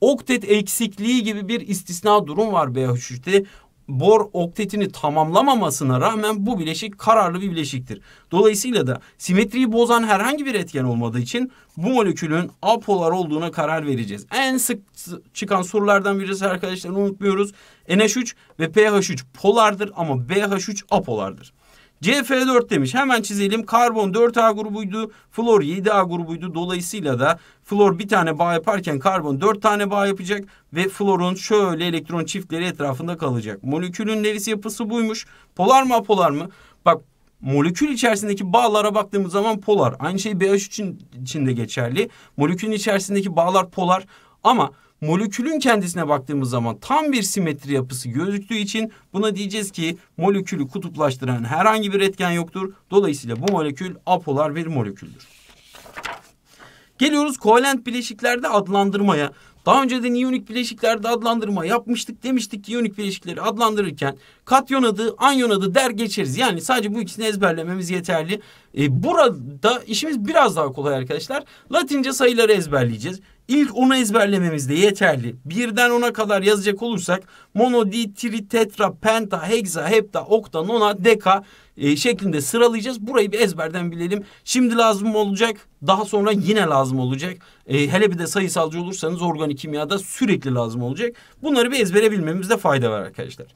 Oktet eksikliği gibi bir istisna durum var BH3'te bor oktetini tamamlamamasına rağmen bu bileşik kararlı bir bileşiktir. Dolayısıyla da simetriyi bozan herhangi bir etken olmadığı için bu molekülün apolar olduğuna karar vereceğiz. En sık çıkan sorulardan birisi arkadaşlar unutmuyoruz. NH3 ve PH3 polardır ama BH3 apolardır. CF4 demiş. Hemen çizelim. Karbon 4A grubuydu. Flor 7A grubuydu. Dolayısıyla da flor bir tane bağ yaparken karbon 4 tane bağ yapacak ve florun şöyle elektron çiftleri etrafında kalacak. Molekülün neresi yapısı buymuş. Polar mı apolar mı? Bak molekül içerisindeki bağlara baktığımız zaman polar. Aynı şey BH3 için, için de geçerli. Molekülün içerisindeki bağlar polar ama molekülün kendisine baktığımız zaman tam bir simetri yapısı gözüktüğü için buna diyeceğiz ki molekülü kutuplaştıran herhangi bir etken yoktur. Dolayısıyla bu molekül apolar bir moleküldür. Geliyoruz kovalent bileşiklerde adlandırmaya. Daha önce de iyonik bileşiklerde adlandırma yapmıştık. Demiştik ki iyonik bileşikleri adlandırırken katyon adı, anyon adı der geçeriz. Yani sadece bu ikisini ezberlememiz yeterli. E, burada işimiz biraz daha kolay arkadaşlar. Latince sayıları ezberleyeceğiz. İlk onu ezberlememiz de yeterli. Birden ona kadar yazacak olursak mono, di, tri, tetra, penta, hexa, hepta, okta, nona, deka e, şeklinde sıralayacağız. Burayı bir ezberden bilelim. Şimdi lazım olacak, daha sonra yine lazım olacak. E, hele bir de sayısalcı olursanız organik kimyada sürekli lazım olacak. Bunları bir ezbere bilmemizde fayda var arkadaşlar.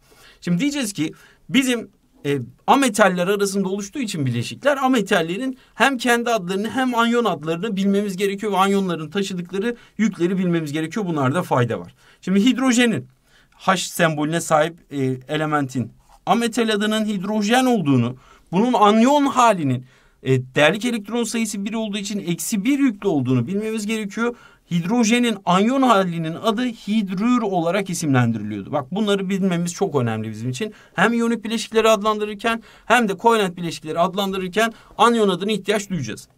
Şimdi diyeceğiz ki bizim e, ametaller arasında oluştuğu için bileşikler ametallerin hem kendi adlarını hem anyon adlarını bilmemiz gerekiyor ve anyonların taşıdıkları yükleri bilmemiz gerekiyor. Bunlarda fayda var. Şimdi hidrojenin H sembolüne sahip e, elementin ametal adının hidrojen olduğunu, bunun anyon halinin e, değerlik elektron sayısı bir olduğu için eksi bir yüklü olduğunu bilmemiz gerekiyor Hidrojenin anyon halinin adı hidrür olarak isimlendiriliyordu. Bak bunları bilmemiz çok önemli bizim için. Hem iyonik bileşikleri adlandırırken hem de kovalent bileşikleri adlandırırken anyon adına ihtiyaç duyacağız.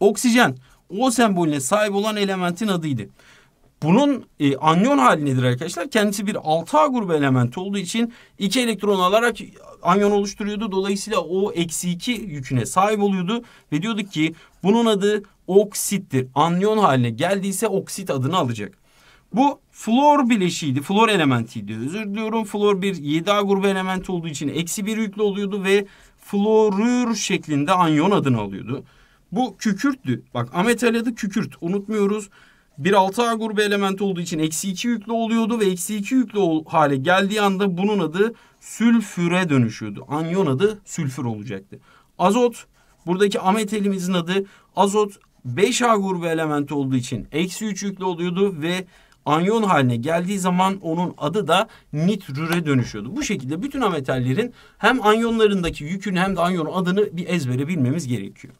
Oksijen o sembolüne sahip olan elementin adıydı. Bunun e, anyon hali nedir arkadaşlar? Kendisi bir 6A grubu elementi olduğu için iki elektron alarak anyon oluşturuyordu. Dolayısıyla o eksi 2 yüküne sahip oluyordu. Ve diyorduk ki bunun adı oksittir. Anyon haline geldiyse oksit adını alacak. Bu flor bileşiydi. Flor elementiydi. Özür diliyorum. Flor bir 7A grubu elementi olduğu için eksi bir yüklü oluyordu ve florür şeklinde anyon adını alıyordu. Bu kükürttü. Bak ametal adı kükürt. Unutmuyoruz. Bir 6A grubu elementi olduğu için eksi 2 yüklü oluyordu ve eksi 2 yüklü hale geldiği anda bunun adı sülfüre dönüşüyordu. Anyon adı sülfür olacaktı. Azot buradaki ametelimizin adı azot 5A grubu elementi olduğu için eksi 3 yüklü oluyordu ve anyon haline geldiği zaman onun adı da nitrüre dönüşüyordu. Bu şekilde bütün ametallerin hem anyonlarındaki yükün hem de anyonun adını bir ezbere bilmemiz gerekiyor.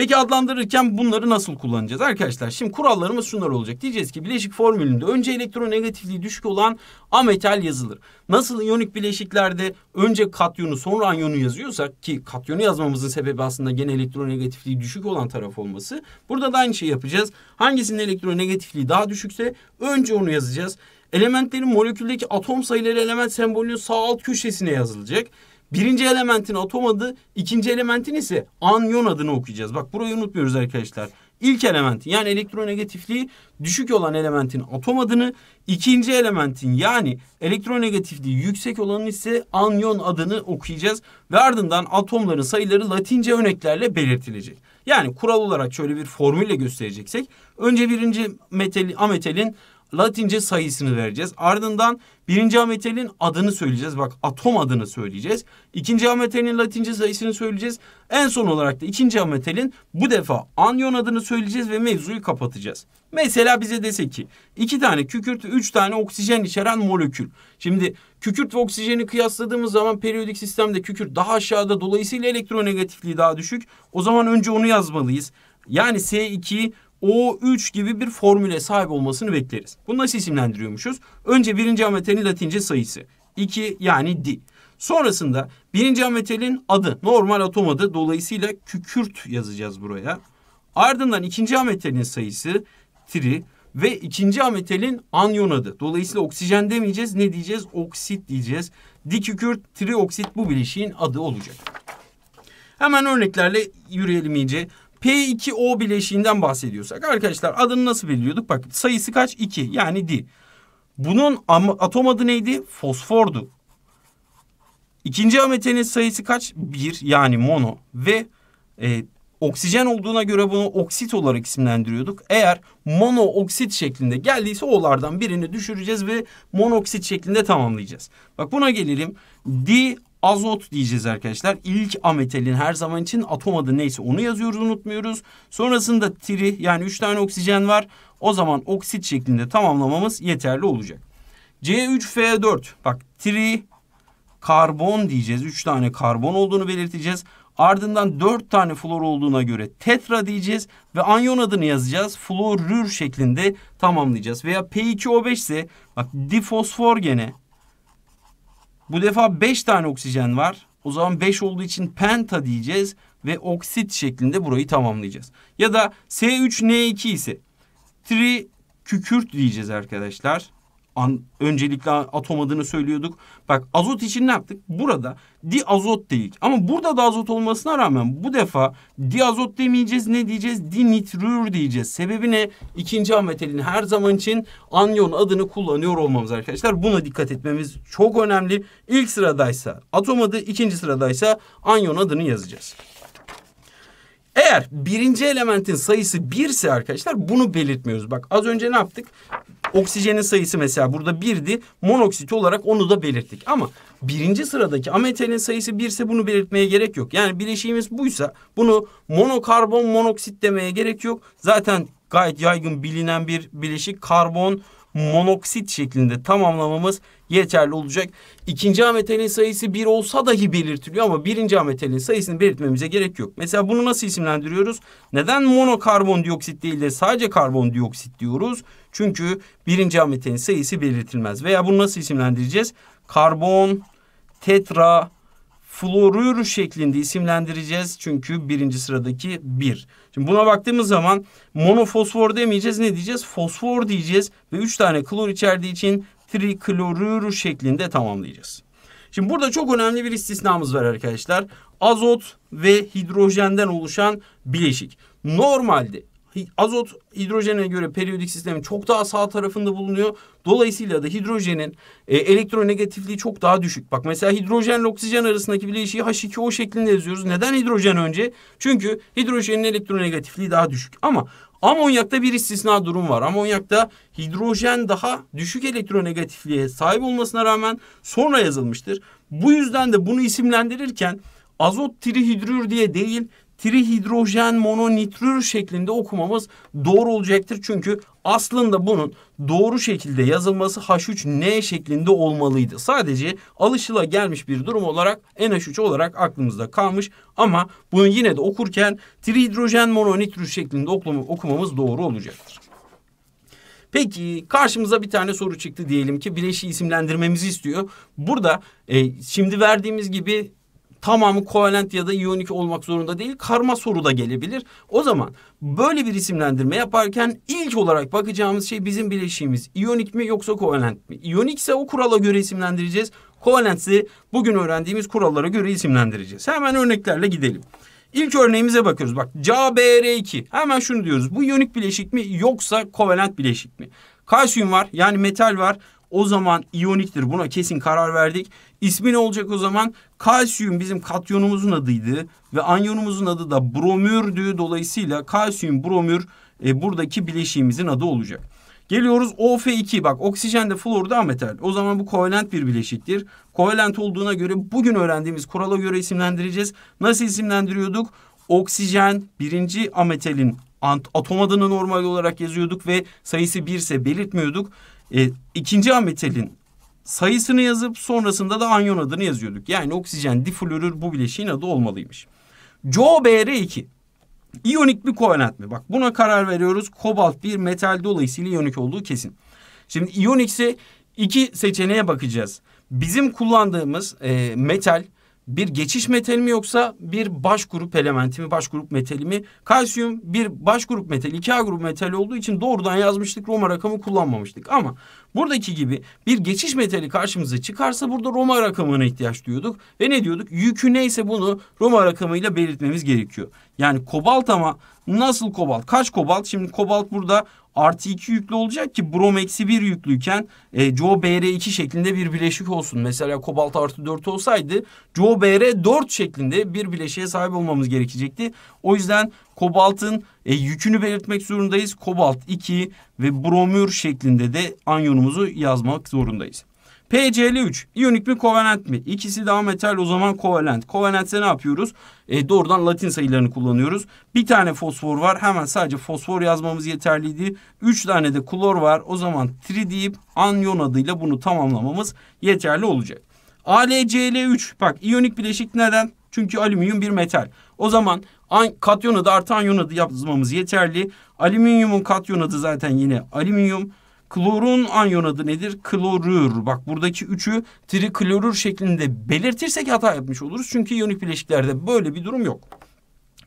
Peki adlandırırken bunları nasıl kullanacağız? Arkadaşlar şimdi kurallarımız şunlar olacak. Diyeceğiz ki bileşik formülünde önce elektronegatifliği düşük olan ametal yazılır. Nasıl iyonik bileşiklerde önce katyonu sonra anyonu yazıyorsak ki katyonu yazmamızın sebebi aslında gene elektronegatifliği düşük olan taraf olması. Burada da aynı şeyi yapacağız. Hangisinin elektronegatifliği daha düşükse önce onu yazacağız. Elementlerin moleküldeki atom sayıları element sembolünün sağ alt köşesine yazılacak. Birinci elementin atom adı, ikinci elementin ise anyon adını okuyacağız. Bak burayı unutmuyoruz arkadaşlar. İlk elementin yani elektronegatifliği düşük olan elementin atom adını, ikinci elementin yani elektronegatifliği yüksek olanın ise anyon adını okuyacağız ve ardından atomların sayıları Latince örneklerle belirtilecek. Yani kural olarak şöyle bir formülle göstereceksek önce birinci metal, ametalin Latince sayısını vereceğiz. Ardından birinci ametelin adını söyleyeceğiz. Bak atom adını söyleyeceğiz. İkinci ametelin Latince sayısını söyleyeceğiz. En son olarak da ikinci ametelin bu defa anyon adını söyleyeceğiz ve mevzuyu kapatacağız. Mesela bize dese ki iki tane kükürt üç tane oksijen içeren molekül. Şimdi kükürt ve oksijeni kıyasladığımız zaman periyodik sistemde kükürt daha aşağıda dolayısıyla elektronegatifliği daha düşük. O zaman önce onu yazmalıyız. Yani S2 o3 gibi bir formüle sahip olmasını bekleriz. Bunu nasıl isimlendiriyormuşuz? Önce birinci ametelin latince sayısı. 2 yani di. Sonrasında birinci ametelin adı. Normal atom adı. Dolayısıyla kükürt yazacağız buraya. Ardından ikinci ametelin sayısı tri ve ikinci ametelin anyon adı. Dolayısıyla oksijen demeyeceğiz. Ne diyeceğiz? Oksit diyeceğiz. Dikükürt, trioksit bu bileşiğin adı olacak. Hemen örneklerle yürüyelim iyice. P2O bileşiğinden bahsediyorsak arkadaşlar adını nasıl biliyorduk? Bak sayısı kaç? 2 yani di. Bunun atom adı neydi? Fosfordu. İkinci ametenin sayısı kaç? 1 yani mono ve e, oksijen olduğuna göre bunu oksit olarak isimlendiriyorduk. Eğer mono oksit şeklinde geldiyse olardan birini düşüreceğiz ve monoksit şeklinde tamamlayacağız. Bak buna gelelim. Di azot diyeceğiz arkadaşlar. İlk ametalin her zaman için atom adı neyse onu yazıyoruz unutmuyoruz. Sonrasında tri yani 3 tane oksijen var. O zaman oksit şeklinde tamamlamamız yeterli olacak. C3F4 bak tri karbon diyeceğiz. 3 tane karbon olduğunu belirteceğiz. Ardından 4 tane flor olduğuna göre tetra diyeceğiz ve anyon adını yazacağız. Florür şeklinde tamamlayacağız. Veya P2O5 ise bak difosfor gene bu defa 5 tane oksijen var. O zaman 5 olduğu için penta diyeceğiz ve oksit şeklinde burayı tamamlayacağız. Ya da S3N2 ise tri kükürt diyeceğiz arkadaşlar an, öncelikle atom adını söylüyorduk. Bak azot için ne yaptık? Burada di azot dedik. Ama burada da azot olmasına rağmen bu defa di azot demeyeceğiz. Ne diyeceğiz? Dinitrür diyeceğiz. Sebebi ne? İkinci ametelin her zaman için anyon adını kullanıyor olmamız arkadaşlar. Buna dikkat etmemiz çok önemli. İlk sıradaysa atom adı, ikinci sıradaysa anyon adını yazacağız. Eğer birinci elementin sayısı birse arkadaşlar bunu belirtmiyoruz. Bak az önce ne yaptık? Oksijenin sayısı mesela burada birdi. Monoksit olarak onu da belirttik. Ama birinci sıradaki ametalin sayısı birse bunu belirtmeye gerek yok. Yani bileşiğimiz buysa bunu monokarbon monoksit demeye gerek yok. Zaten gayet yaygın bilinen bir bileşik karbon monoksit şeklinde tamamlamamız yeterli olacak. İkinci ametalin sayısı bir olsa dahi belirtiliyor ama birinci ametalin sayısını belirtmemize gerek yok. Mesela bunu nasıl isimlendiriyoruz? Neden monokarbondioksit değil de sadece karbondioksit diyoruz? Çünkü birinci ametalin sayısı belirtilmez. Veya bunu nasıl isimlendireceğiz? Karbon tetra fluorür şeklinde isimlendireceğiz. Çünkü birinci sıradaki bir. Şimdi buna baktığımız zaman monofosfor demeyeceğiz. Ne diyeceğiz? Fosfor diyeceğiz. Ve üç tane klor içerdiği için triklorür şeklinde tamamlayacağız. Şimdi burada çok önemli bir istisnamız var arkadaşlar. Azot ve hidrojenden oluşan bileşik. Normalde azot hidrojene göre periyodik sistemin çok daha sağ tarafında bulunuyor. Dolayısıyla da hidrojenin e, elektronegatifliği çok daha düşük. Bak mesela hidrojenle oksijen arasındaki bileşiği H2O şeklinde yazıyoruz. Neden hidrojen önce? Çünkü hidrojenin elektronegatifliği daha düşük. Ama amonyakta bir istisna durum var. Amonyakta hidrojen daha düşük elektronegatifliğe sahip olmasına rağmen sonra yazılmıştır. Bu yüzden de bunu isimlendirirken azot trihidrür diye değil trihidrojen mononitrür şeklinde okumamız doğru olacaktır. Çünkü aslında bunun doğru şekilde yazılması H3N şeklinde olmalıydı. Sadece alışıla gelmiş bir durum olarak NH3 olarak aklımızda kalmış ama bunu yine de okurken trihidrojen mononitrür şeklinde okumamız doğru olacaktır. Peki karşımıza bir tane soru çıktı diyelim ki bileşiği isimlendirmemizi istiyor. Burada e, şimdi verdiğimiz gibi tamamı kovalent ya da iyonik olmak zorunda değil. Karma soru da gelebilir. O zaman böyle bir isimlendirme yaparken ilk olarak bakacağımız şey bizim bileşiğimiz. iyonik mi yoksa kovalent mi? İyonikse o kurala göre isimlendireceğiz. Kovalentse bugün öğrendiğimiz kurallara göre isimlendireceğiz. Hemen örneklerle gidelim. İlk örneğimize bakıyoruz. Bak CaBr2. Hemen şunu diyoruz. Bu iyonik bileşik mi yoksa kovalent bileşik mi? Kalsiyum var yani metal var. O zaman iyoniktir. Buna kesin karar verdik. İsmi ne olacak o zaman? Kalsiyum bizim katyonumuzun adıydı ve anyonumuzun adı da bromürdü. Dolayısıyla kalsiyum bromür e, buradaki bileşiğimizin adı olacak. Geliyoruz OF2 bak oksijen de flor da metal. O zaman bu kovalent bir bileşiktir. Kovalent olduğuna göre bugün öğrendiğimiz kurala göre isimlendireceğiz. Nasıl isimlendiriyorduk? Oksijen birinci ametalin atom adını normal olarak yazıyorduk ve sayısı 1 ise belirtmiyorduk. E, ikinci ametalin sayısını yazıp sonrasında da anyon adını yazıyorduk. Yani oksijen diflorür bu bileşiğin adı olmalıymış. CoBr2 İyonik bir kovalent mi? Bak buna karar veriyoruz. Kobalt bir metal dolayısıyla iyonik olduğu kesin. Şimdi iyonikse iki seçeneğe bakacağız. Bizim kullandığımız e, metal bir geçiş metali mi yoksa bir baş grup elementi mi, baş grup metali mi? Kalsiyum bir baş grup metali, iki A grup metali olduğu için doğrudan yazmıştık. Roma rakamı kullanmamıştık. Ama buradaki gibi bir geçiş metali karşımıza çıkarsa burada Roma rakamına ihtiyaç duyuyorduk. Ve ne diyorduk? Yükü neyse bunu Roma rakamıyla belirtmemiz gerekiyor. Yani kobalt ama nasıl kobalt? Kaç kobalt? Şimdi kobalt burada artı 2 yüklü olacak ki brom eksi 1 yüklüyken e, CO BR2 şeklinde bir bileşik olsun. Mesela kobalt artı 4 olsaydı CO BR 4 şeklinde bir bileşiğe sahip olmamız gerekecekti. O yüzden kobaltın e, yükünü belirtmek zorundayız. Kobalt 2 ve bromür şeklinde de anyonumuzu yazmak zorundayız. PCl3 iyonik mi kovalent mi? İkisi daha metal o zaman kovalent. Kovalentse ne yapıyoruz? E, doğrudan Latin sayılarını kullanıyoruz. Bir tane fosfor var. Hemen sadece fosfor yazmamız yeterliydi. Üç tane de klor var. O zaman tri deyip anyon adıyla bunu tamamlamamız yeterli olacak. AlCl3 bak iyonik bileşik neden? Çünkü alüminyum bir metal. O zaman katyon adı artı anyon adı yazmamız yeterli. Alüminyumun katyon adı zaten yine alüminyum. Klorun anyon adı nedir? Klorür. Bak buradaki üçü triklorür şeklinde belirtirsek hata yapmış oluruz. Çünkü iyonik bileşiklerde böyle bir durum yok.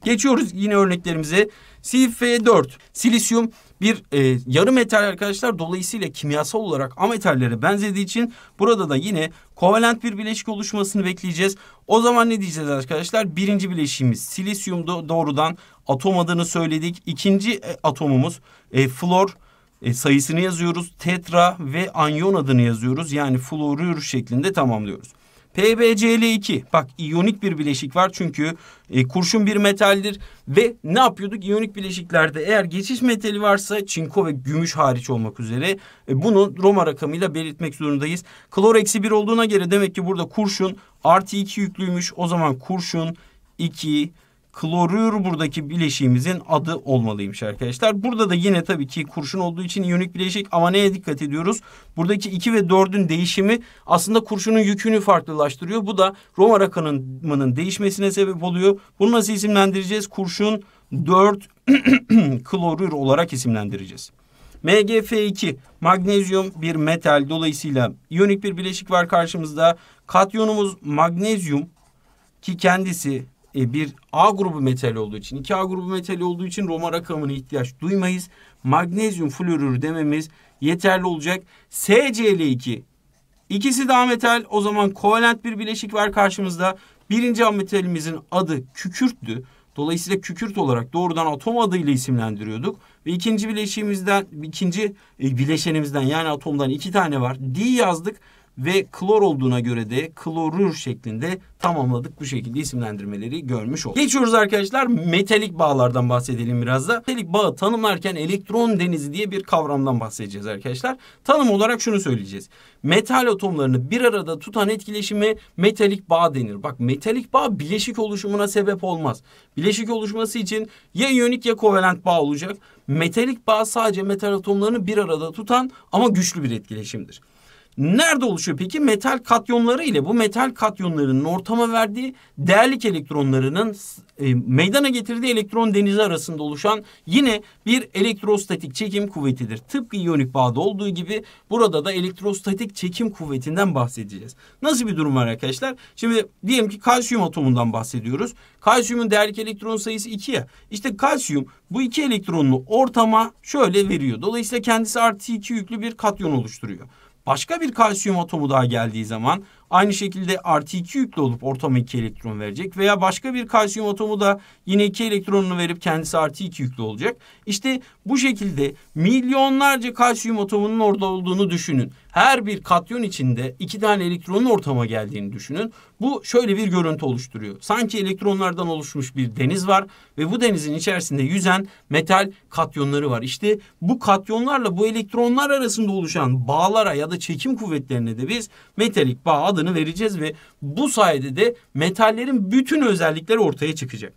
Geçiyoruz yine örneklerimize. Sif4, silisyum bir e, yarı metal arkadaşlar. Dolayısıyla kimyasal olarak ametallere benzediği için burada da yine kovalent bir bileşik oluşmasını bekleyeceğiz. O zaman ne diyeceğiz arkadaşlar? Birinci bileşiğimiz silisyum doğrudan atom adını söyledik. İkinci e, atomumuz e, flor e, sayısını yazıyoruz. Tetra ve anyon adını yazıyoruz. Yani florür şeklinde tamamlıyoruz. PBCl2 bak iyonik bir bileşik var çünkü e, kurşun bir metaldir ve ne yapıyorduk iyonik bileşiklerde eğer geçiş metali varsa çinko ve gümüş hariç olmak üzere e, bunu Roma rakamıyla belirtmek zorundayız. Klor eksi bir olduğuna göre demek ki burada kurşun artı iki yüklüymüş o zaman kurşun 2 klorür buradaki bileşiğimizin adı olmalıymış arkadaşlar. Burada da yine tabii ki kurşun olduğu için iyonik bileşik ama neye dikkat ediyoruz? Buradaki 2 ve 4'ün değişimi aslında kurşunun yükünü farklılaştırıyor. Bu da Roma rakamının değişmesine sebep oluyor. Bunu nasıl isimlendireceğiz? Kurşun 4 <clears throat> klorür olarak isimlendireceğiz. MgF2 magnezyum bir metal dolayısıyla iyonik bir bileşik var karşımızda. Katyonumuz magnezyum ki kendisi e, bir A grubu metal olduğu için, 2 A grubu metal olduğu için Roma rakamına ihtiyaç duymayız. Magnezyum florürü dememiz yeterli olacak. SCl2 ikisi de metal. O zaman kovalent bir bileşik var karşımızda. Birinci metalimizin adı kükürttü. Dolayısıyla kükürt olarak doğrudan atom adıyla isimlendiriyorduk. Ve ikinci bileşiğimizden, ikinci e, bileşenimizden yani atomdan iki tane var. D yazdık ve klor olduğuna göre de klorür şeklinde tamamladık. Bu şekilde isimlendirmeleri görmüş olduk. Geçiyoruz arkadaşlar metalik bağlardan bahsedelim biraz da. Metalik bağı tanımlarken elektron denizi diye bir kavramdan bahsedeceğiz arkadaşlar. Tanım olarak şunu söyleyeceğiz. Metal atomlarını bir arada tutan etkileşime metalik bağ denir. Bak metalik bağ bileşik oluşumuna sebep olmaz. Bileşik oluşması için ya iyonik ya kovalent bağ olacak. Metalik bağ sadece metal atomlarını bir arada tutan ama güçlü bir etkileşimdir. Nerede oluşuyor peki? Metal katyonları ile bu metal katyonlarının ortama verdiği değerlik elektronlarının e, meydana getirdiği elektron denizi arasında oluşan yine bir elektrostatik çekim kuvvetidir. Tıpkı iyonik bağda olduğu gibi burada da elektrostatik çekim kuvvetinden bahsedeceğiz. Nasıl bir durum var arkadaşlar? Şimdi diyelim ki kalsiyum atomundan bahsediyoruz. Kalsiyumun değerlik elektron sayısı 2 ya. İşte kalsiyum bu iki elektronunu ortama şöyle veriyor. Dolayısıyla kendisi artı 2 yüklü bir katyon oluşturuyor. Başka bir kalsiyum atomu daha geldiği zaman Aynı şekilde artı 2 yüklü olup ortama 2 elektron verecek. Veya başka bir kalsiyum atomu da yine 2 elektronunu verip kendisi artı 2 yüklü olacak. İşte bu şekilde milyonlarca kalsiyum atomunun orada olduğunu düşünün. Her bir katyon içinde iki tane elektronun ortama geldiğini düşünün. Bu şöyle bir görüntü oluşturuyor. Sanki elektronlardan oluşmuş bir deniz var ve bu denizin içerisinde yüzen metal katyonları var. İşte bu katyonlarla bu elektronlar arasında oluşan bağlara ya da çekim kuvvetlerine de biz metalik bağ adı adını vereceğiz ve bu sayede de metallerin bütün özellikleri ortaya çıkacak.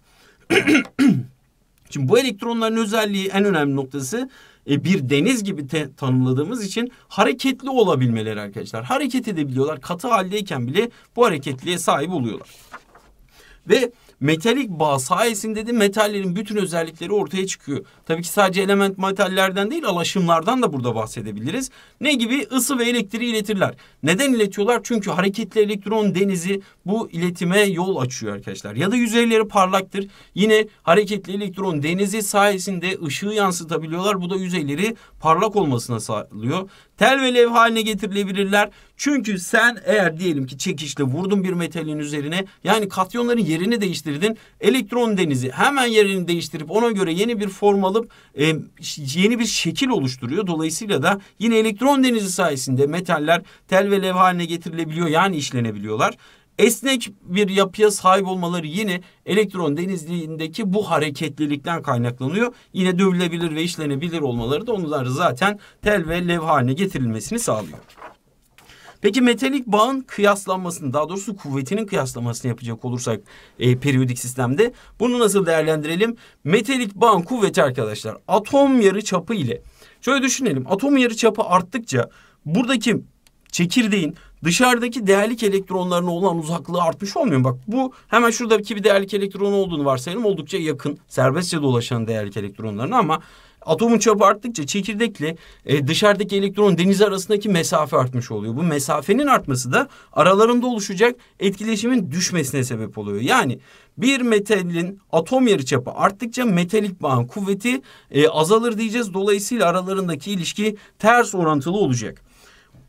<clears throat> Şimdi bu elektronların özelliği en önemli noktası e, bir deniz gibi te, tanımladığımız için hareketli olabilmeleri arkadaşlar. Hareket edebiliyorlar. Katı haldeyken bile bu hareketliğe sahip oluyorlar. Ve metalik bağ sayesinde de metallerin bütün özellikleri ortaya çıkıyor. Tabii ki sadece element metallerden değil alaşımlardan da burada bahsedebiliriz. Ne gibi Isı ve elektriği iletirler. Neden iletiyorlar? Çünkü hareketli elektron denizi bu iletime yol açıyor arkadaşlar. Ya da yüzeyleri parlaktır. Yine hareketli elektron denizi sayesinde ışığı yansıtabiliyorlar. Bu da yüzeyleri parlak olmasına sağlıyor tel ve levh haline getirilebilirler. Çünkü sen eğer diyelim ki çekişle vurdun bir metalin üzerine yani katyonların yerini değiştirdin. Elektron denizi hemen yerini değiştirip ona göre yeni bir form alıp e, yeni bir şekil oluşturuyor. Dolayısıyla da yine elektron denizi sayesinde metaller tel ve levh haline getirilebiliyor yani işlenebiliyorlar esnek bir yapıya sahip olmaları yine elektron denizliğindeki bu hareketlilikten kaynaklanıyor. Yine dövülebilir ve işlenebilir olmaları da onları zaten tel ve levha haline getirilmesini sağlıyor. Peki metalik bağın kıyaslanmasını daha doğrusu kuvvetinin kıyaslamasını yapacak olursak e, periyodik sistemde bunu nasıl değerlendirelim? Metalik bağın kuvveti arkadaşlar atom yarı çapı ile şöyle düşünelim atom yarı çapı arttıkça buradaki çekirdeğin dışarıdaki değerlik elektronlarına olan uzaklığı artmış olmuyor mu? Bak bu hemen şuradaki bir değerlik elektron olduğunu varsayalım. Oldukça yakın, serbestçe dolaşan değerlik elektronlarına ama atomun çapı arttıkça çekirdekle e, dışarıdaki elektron deniz arasındaki mesafe artmış oluyor. Bu mesafenin artması da aralarında oluşacak etkileşimin düşmesine sebep oluyor. Yani bir metalin atom yarıçapı arttıkça metalik bağın kuvveti e, azalır diyeceğiz. Dolayısıyla aralarındaki ilişki ters orantılı olacak.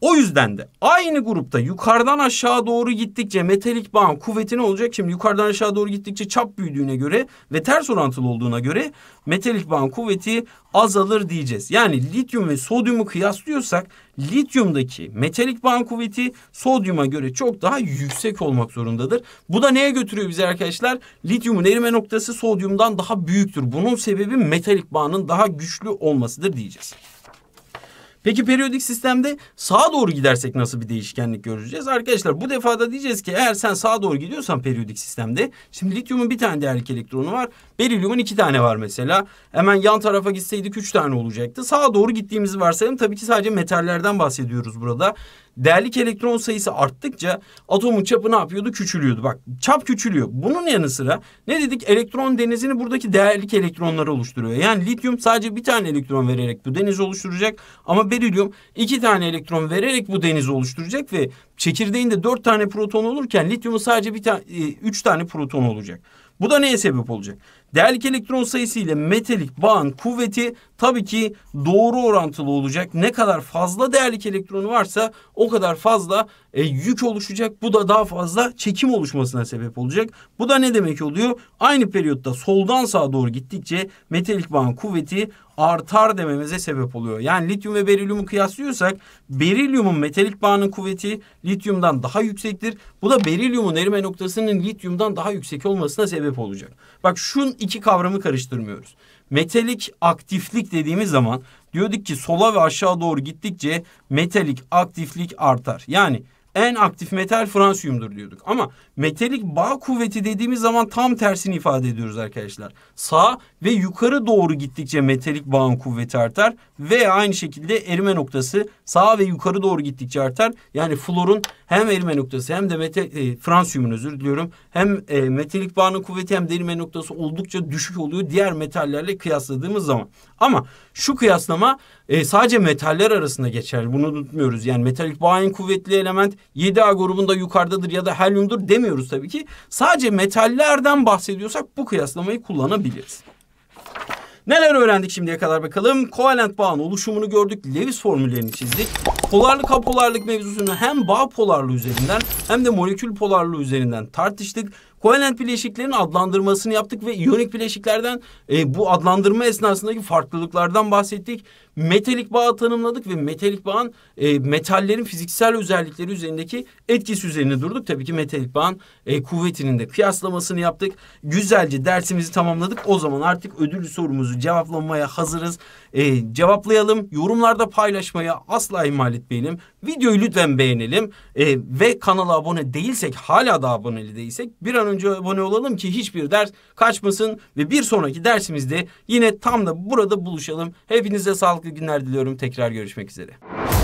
O yüzden de aynı grupta yukarıdan aşağı doğru gittikçe metalik bağın kuvveti ne olacak? Şimdi yukarıdan aşağı doğru gittikçe çap büyüdüğüne göre ve ters orantılı olduğuna göre metalik bağın kuvveti azalır diyeceğiz. Yani lityum ve sodyumu kıyaslıyorsak lityumdaki metalik bağın kuvveti sodyuma göre çok daha yüksek olmak zorundadır. Bu da neye götürüyor bizi arkadaşlar? Lityumun erime noktası sodyumdan daha büyüktür. Bunun sebebi metalik bağının daha güçlü olmasıdır diyeceğiz. Peki periyodik sistemde sağa doğru gidersek nasıl bir değişkenlik göreceğiz? Arkadaşlar bu defada diyeceğiz ki eğer sen sağa doğru gidiyorsan periyodik sistemde şimdi lityumun bir tane değerlik elektronu var. Berilyumun iki tane var mesela. Hemen yan tarafa gitseydik üç tane olacaktı. Sağa doğru gittiğimizi varsayalım. Tabii ki sadece metallerden bahsediyoruz burada değerlik elektron sayısı arttıkça atomun çapı ne yapıyordu? Küçülüyordu. Bak çap küçülüyor. Bunun yanı sıra ne dedik? Elektron denizini buradaki değerlik elektronları oluşturuyor. Yani lityum sadece bir tane elektron vererek bu denizi oluşturacak. Ama berilyum iki tane elektron vererek bu denizi oluşturacak ve çekirdeğinde dört tane proton olurken lityumun sadece bir tane, üç tane proton olacak. Bu da neye sebep olacak? Değerlik elektron sayısı ile metalik bağın kuvveti tabii ki doğru orantılı olacak. Ne kadar fazla değerlik elektronu varsa o kadar fazla e, yük oluşacak. Bu da daha fazla çekim oluşmasına sebep olacak. Bu da ne demek oluyor? Aynı periyotta soldan sağa doğru gittikçe metalik bağın kuvveti artar dememize sebep oluyor. Yani lityum ve berilyumu kıyaslıyorsak berilyumun metalik bağının kuvveti lityumdan daha yüksektir. Bu da berilyumun erime noktasının lityumdan daha yüksek olmasına sebep olacak. Bak şun iki kavramı karıştırmıyoruz. Metalik aktiflik dediğimiz zaman diyorduk ki sola ve aşağı doğru gittikçe metalik aktiflik artar. Yani en aktif metal Fransiyum'dur diyorduk. Ama metalik bağ kuvveti dediğimiz zaman tam tersini ifade ediyoruz arkadaşlar. Sağ ve yukarı doğru gittikçe metalik bağın kuvveti artar veya aynı şekilde erime noktası sağ ve yukarı doğru gittikçe artar. Yani florun hem erime noktası hem de metal, e, Fransiyum'un özür diliyorum. Hem e, metalik bağının kuvveti hem de erime noktası oldukça düşük oluyor diğer metallerle kıyasladığımız zaman. Ama şu kıyaslama e, sadece metaller arasında geçer. Bunu unutmuyoruz. Yani metalik bağ en kuvvetli element 7A grubunda yukarıdadır ya da helyumdur demiyoruz tabii ki. Sadece metallerden bahsediyorsak bu kıyaslamayı kullanabiliriz. Neler öğrendik şimdiye kadar bakalım. Kovalent bağın oluşumunu gördük. Lewis formüllerini çizdik polarlık apolarlık mevzusunu hem bağ polarlığı üzerinden hem de molekül polarlığı üzerinden tartıştık. Kovalent bileşiklerin adlandırmasını yaptık ve iyonik bileşiklerden e, bu adlandırma esnasındaki farklılıklardan bahsettik. Metalik bağı tanımladık ve metalik bağın e, metallerin fiziksel özellikleri üzerindeki etkisi üzerine durduk. Tabii ki metalik bağın e, kuvvetinin de kıyaslamasını yaptık. Güzelce dersimizi tamamladık. O zaman artık ödül sorumuzu cevaplamaya hazırız e, cevaplayalım. Yorumlarda paylaşmaya asla ihmal etmeyelim. Videoyu lütfen beğenelim. E, ve kanala abone değilsek hala da abone değilsek bir an önce abone olalım ki hiçbir ders kaçmasın. Ve bir sonraki dersimizde yine tam da burada buluşalım. Hepinize sağlıklı günler diliyorum. Tekrar görüşmek üzere.